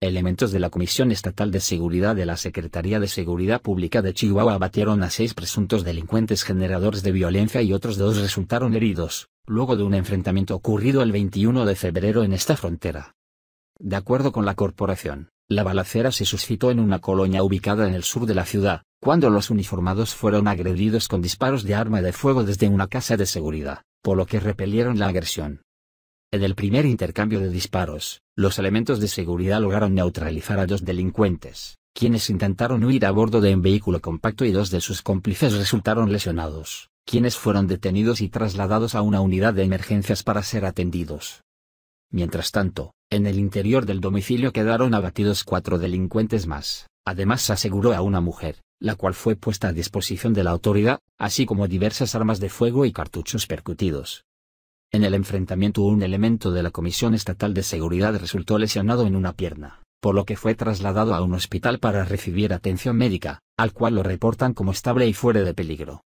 Elementos de la Comisión Estatal de Seguridad de la Secretaría de Seguridad Pública de Chihuahua abatieron a seis presuntos delincuentes generadores de violencia y otros dos resultaron heridos, luego de un enfrentamiento ocurrido el 21 de febrero en esta frontera. De acuerdo con la corporación, la balacera se suscitó en una colonia ubicada en el sur de la ciudad, cuando los uniformados fueron agredidos con disparos de arma de fuego desde una casa de seguridad, por lo que repelieron la agresión. En el primer intercambio de disparos, los elementos de seguridad lograron neutralizar a dos delincuentes, quienes intentaron huir a bordo de un vehículo compacto y dos de sus cómplices resultaron lesionados, quienes fueron detenidos y trasladados a una unidad de emergencias para ser atendidos. Mientras tanto, en el interior del domicilio quedaron abatidos cuatro delincuentes más, además se aseguró a una mujer, la cual fue puesta a disposición de la autoridad, así como diversas armas de fuego y cartuchos percutidos. En el enfrentamiento un elemento de la Comisión Estatal de Seguridad resultó lesionado en una pierna, por lo que fue trasladado a un hospital para recibir atención médica, al cual lo reportan como estable y fuera de peligro.